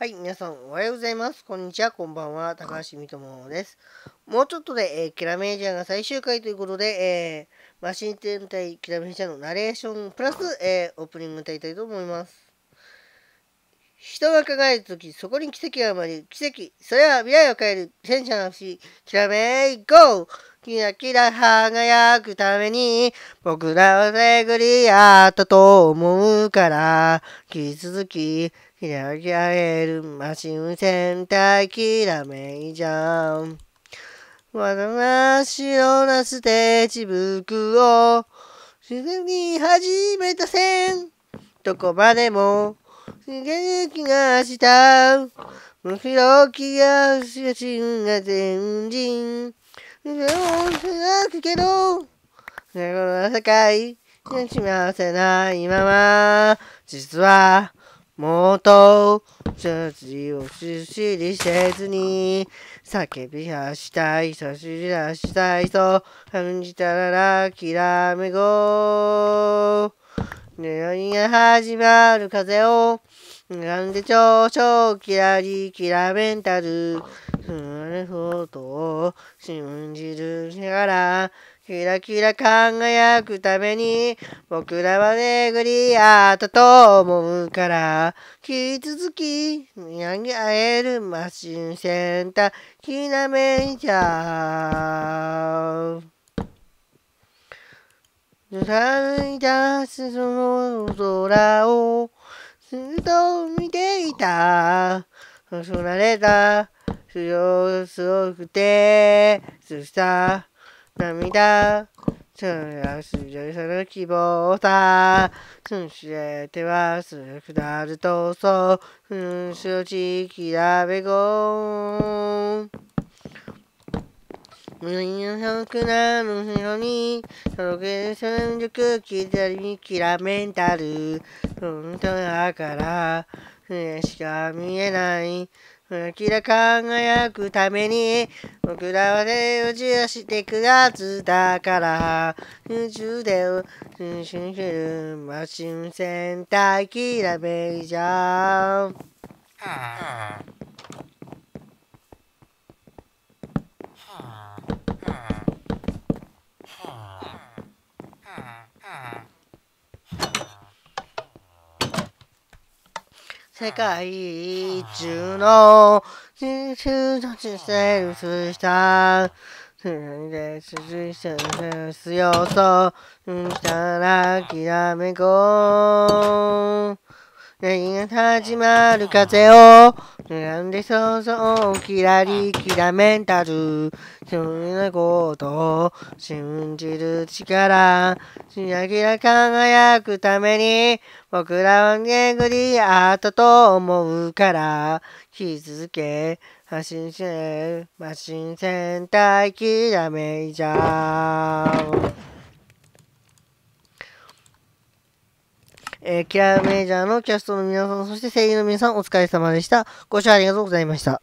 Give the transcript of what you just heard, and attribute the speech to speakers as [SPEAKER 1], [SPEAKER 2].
[SPEAKER 1] はい、皆さんおはようございます。こんにちは、こんばんは。高橋みともです。もうちょっとで、えー、キラメージャーが最終回ということで、えー、マシン天体キラメージャーのナレーションプラス、えー、オープニング歌いたいと思います。人が輝く時そこに奇跡が生まれる奇跡それは未来を変える戦車の星きらめいゴーキラキラ輝くために僕らを巡り合ったと思うから引き続き開き上げるマシン戦隊きらめいじゃんわざわ白なステージ服を自然に始めた線どこまでも元気がした。むしろきがしがちが全人。でも、を探すけど、この世界、幸せな今は、実は、もっと、筋をししりせずに、叫び出したい、差し出したいそう感じたら、きらめごう。眠りが始まる風を、なんで長々キラリキラメンタル、そのことを信じるながら、キラキラ輝くために、僕らは巡り合ったと思うから、引き続き、見上げ合えるマシンセンター、ひなめんちゃう。ぬらいだすその空をずっと見ていた。そそられた。強すごくて、すた涙。そらすじょいさの希望さ。すしえてはすくなるとそう。んしをちきらべご無理の少なの後に、とろける三熟、左にきらめんたる。本当だから、船しか見えない。キラ輝くために、僕らは手を散らしてくやつだから、宇宙で、通信する、マシン戦隊きらめいじゃん。はあ a w 世界中の人種として映した全然続いてるすそうしたらきらめこう何が始まる風を、選んでそうそう、キラリキラメンタル。そんなことを信じる力。しなぎら輝くために、僕らは巡り合ったと思うから、気づけ、発信せ、マシン戦隊キラメイジャー。えー、キラーメジャーのキャストの皆さん、そして声優の皆さん、お疲れ様でした。ご視聴ありがとうございました。